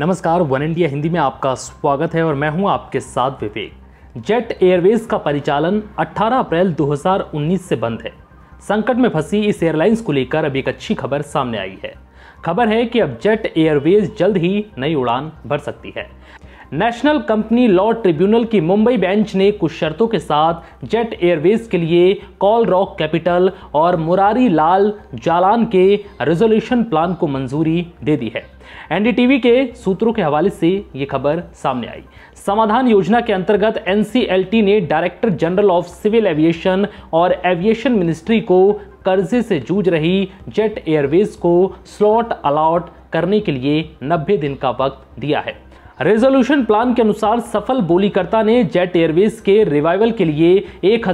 नमस्कार one India Hindi में आपका स्वागत है और मैं हूं आपके साथ विवेक जेट एयरवेज का परिचालन 18 अप्रैल 2019 से बंद है संकट में फंसी इस एयरलाइंस को लेकर अब एक अच्छी खबर सामने आई है खबर है कि अब जेट एयरवेज जल्द ही नई उड़ान भर सकती है नेशनल कंपनी लॉ ट्रिब्यूनल की मुंबई बेंच ने कुछ शर्तों के साथ जेट एयरवेज के लिए कॉल रॉक कैपिटल और मुरारी लाल जालान के रेजोल्यूशन प्लान को मंजूरी दे दी है एनडीटीवी के सूत्रों के हवाले से ये खबर सामने आई समाधान योजना के अंतर्गत एनसीएलटी ने director general of civil aviation और एविएशन मिनिस्ट्री को कर्जे से जूझ रही जेट एयरवेज को स्लॉट अलाट करने के लिए 90 दिन का वक्त दिया है रेजोल्यूशन प्लान के अनुसार सफल बोलीकर्ता ने जेट एयरवेज के रिवाइवल के लिए एक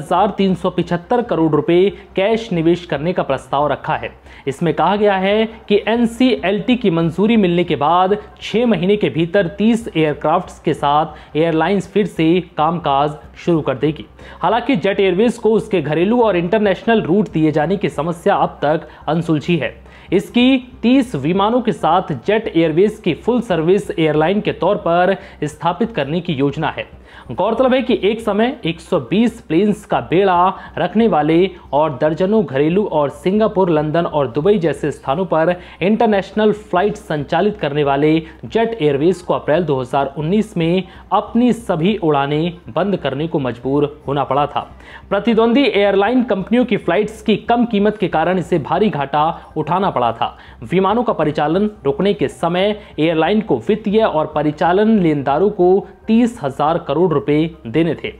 करोड़ रुपए कैश निवेश करने का प्रस्ताव रखा है इसमें कहा गया है कि एनसीएलटी की मंजूरी मिलने के बाद छह महीने के भीतर 30 एयरक्राफ्ट के साथ एयरलाइंस फिर से कामकाज शुरू कर देगी हालांकि जेट एयरवेज को उसके घरेलू और इंटरनेशनल रूट दिए जाने की समस्या अब तक अनसुलझी है इसकी 30 विमानों के साथ जेट एयरवेज की फुल सर्विस एयरलाइन के तौर तौर पर स्थापित करने की योजना है गौरतलब है कि एक समय 120 प्लेन्स का बेड़ा रखने वाले और दर्जनों घरेलू और सिंगापुर लंदन और दुबई जैसे स्थानों पर इंटरनेशनल फ्लाइट संचालित करने वाले जेट एयरवेज को अप्रैल 2019 में अपनी सभी उड़ानें बंद करने को मजबूर होना पड़ा था प्रतिद्वंदी एयरलाइन कंपनियों की फ्लाइट्स की कम कीमत के कारण इसे भारी घाटा उठाना पड़ा था विमानों का परिचालन रोकने के समय एयरलाइन को वित्तीय और परिचालन परिचालन लेनदारों को तीस हजार करोड़ रुपए देने थे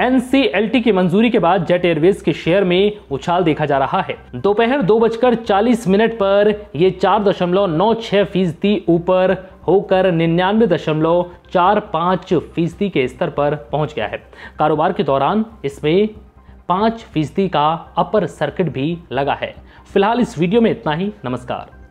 एनसीएलटी की मंजूरी के बाद जेट एयरवेज के शेयर में उछाल देखा जा रहा है दोपहर दो बजकर चालीस मिनट पर यह चार दशमलव नौ छह फीसदी ऊपर होकर निन्यानवे दशमलव चार पांच फीसदी के स्तर पर पहुंच गया है कारोबार के दौरान इसमें पांच फीसदी का अपर सर्किट भी लगा है फिलहाल इस वीडियो में इतना ही नमस्कार